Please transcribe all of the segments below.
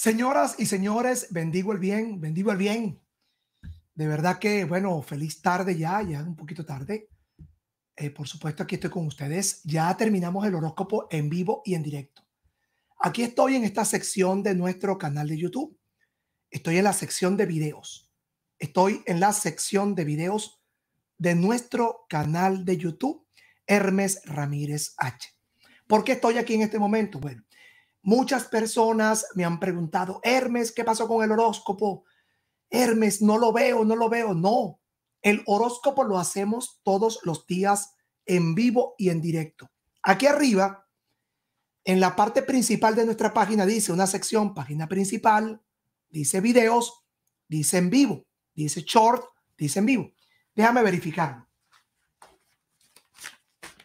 Señoras y señores, bendigo el bien, bendigo el bien. De verdad que, bueno, feliz tarde ya, ya un poquito tarde. Eh, por supuesto, aquí estoy con ustedes. Ya terminamos el horóscopo en vivo y en directo. Aquí estoy en esta sección de nuestro canal de YouTube. Estoy en la sección de videos. Estoy en la sección de videos de nuestro canal de YouTube, Hermes Ramírez H. ¿Por qué estoy aquí en este momento? Bueno, Muchas personas me han preguntado, Hermes, ¿qué pasó con el horóscopo? Hermes, no lo veo, no lo veo. No, el horóscopo lo hacemos todos los días en vivo y en directo. Aquí arriba, en la parte principal de nuestra página, dice una sección, página principal, dice videos, dice en vivo, dice short, dice en vivo. Déjame verificarlo.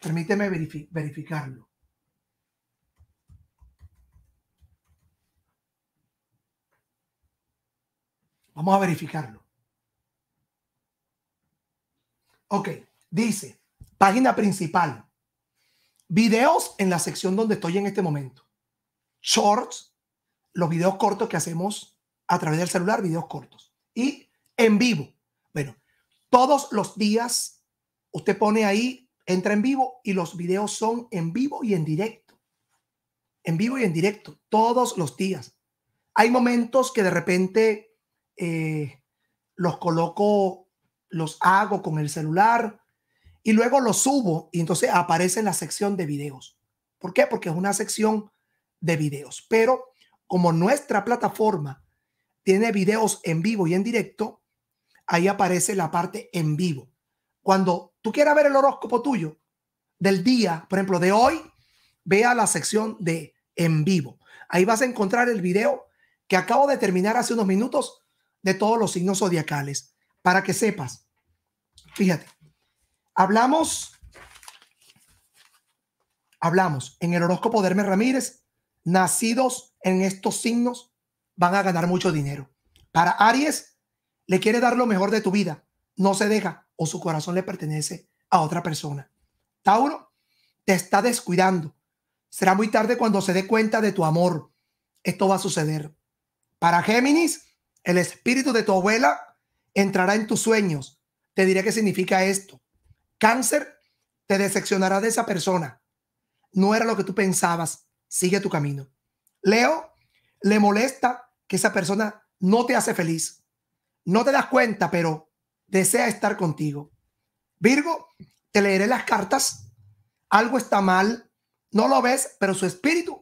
Permíteme verificarlo. Vamos a verificarlo. Ok, dice, página principal, videos en la sección donde estoy en este momento. Shorts, los videos cortos que hacemos a través del celular, videos cortos. Y en vivo. Bueno, todos los días usted pone ahí, entra en vivo y los videos son en vivo y en directo. En vivo y en directo, todos los días. Hay momentos que de repente eh, los coloco, los hago con el celular y luego los subo y entonces aparece en la sección de videos. ¿Por qué? Porque es una sección de videos. Pero como nuestra plataforma tiene videos en vivo y en directo, ahí aparece la parte en vivo. Cuando tú quieras ver el horóscopo tuyo del día, por ejemplo, de hoy, vea la sección de en vivo. Ahí vas a encontrar el video que acabo de terminar hace unos minutos de todos los signos zodiacales, para que sepas. Fíjate, hablamos, hablamos en el horóscopo de Hermes Ramírez, nacidos en estos signos van a ganar mucho dinero. Para Aries, le quiere dar lo mejor de tu vida, no se deja o su corazón le pertenece a otra persona. Tauro, te está descuidando. Será muy tarde cuando se dé cuenta de tu amor. Esto va a suceder. Para Géminis, el espíritu de tu abuela entrará en tus sueños. Te diré qué significa esto. Cáncer te decepcionará de esa persona. No era lo que tú pensabas. Sigue tu camino. Leo, le molesta que esa persona no te hace feliz. No te das cuenta, pero desea estar contigo. Virgo, te leeré las cartas. Algo está mal. No lo ves, pero su espíritu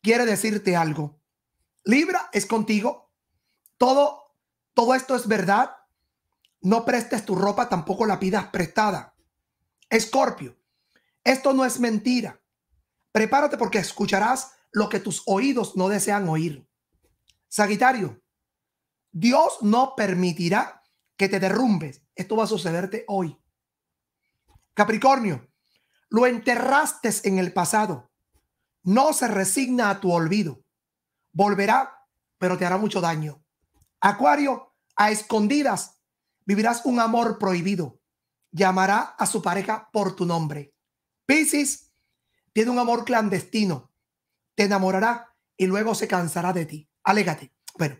quiere decirte algo. Libra es contigo. Todo, todo esto es verdad. No prestes tu ropa, tampoco la pidas prestada. Escorpio, esto no es mentira. Prepárate porque escucharás lo que tus oídos no desean oír. Sagitario, Dios no permitirá que te derrumbes. Esto va a sucederte hoy. Capricornio, lo enterraste en el pasado. No se resigna a tu olvido. Volverá, pero te hará mucho daño. Acuario, a escondidas vivirás un amor prohibido. Llamará a su pareja por tu nombre. Piscis tiene un amor clandestino. Te enamorará y luego se cansará de ti. Alégate. Bueno,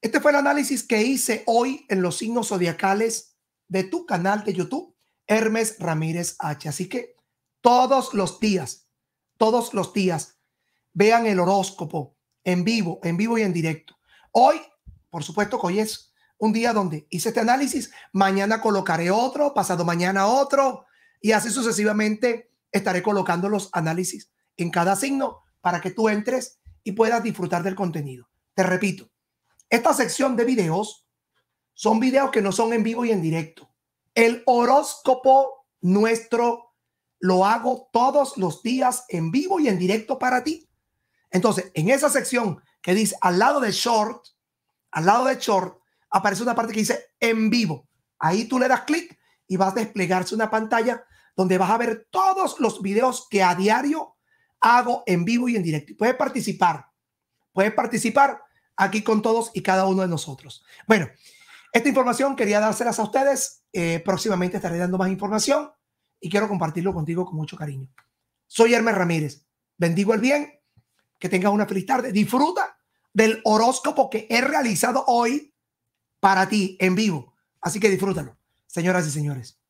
este fue el análisis que hice hoy en los signos zodiacales de tu canal de YouTube, Hermes Ramírez H. Así que todos los días, todos los días, vean el horóscopo en vivo, en vivo y en directo. Hoy por supuesto que hoy es un día donde hice este análisis, mañana colocaré otro, pasado mañana otro, y así sucesivamente estaré colocando los análisis en cada signo para que tú entres y puedas disfrutar del contenido. Te repito, esta sección de videos son videos que no son en vivo y en directo. El horóscopo nuestro lo hago todos los días en vivo y en directo para ti. Entonces, en esa sección que dice al lado de short, al lado de short, aparece una parte que dice en vivo. Ahí tú le das clic y vas a desplegarse una pantalla donde vas a ver todos los videos que a diario hago en vivo y en directo. puedes participar, puedes participar aquí con todos y cada uno de nosotros. Bueno, esta información quería dárselas a ustedes. Eh, próximamente estaré dando más información y quiero compartirlo contigo con mucho cariño. Soy Hermes Ramírez. Bendigo el bien. Que tengas una feliz tarde. Disfruta del horóscopo que he realizado hoy para ti en vivo. Así que disfrútalo, señoras y señores.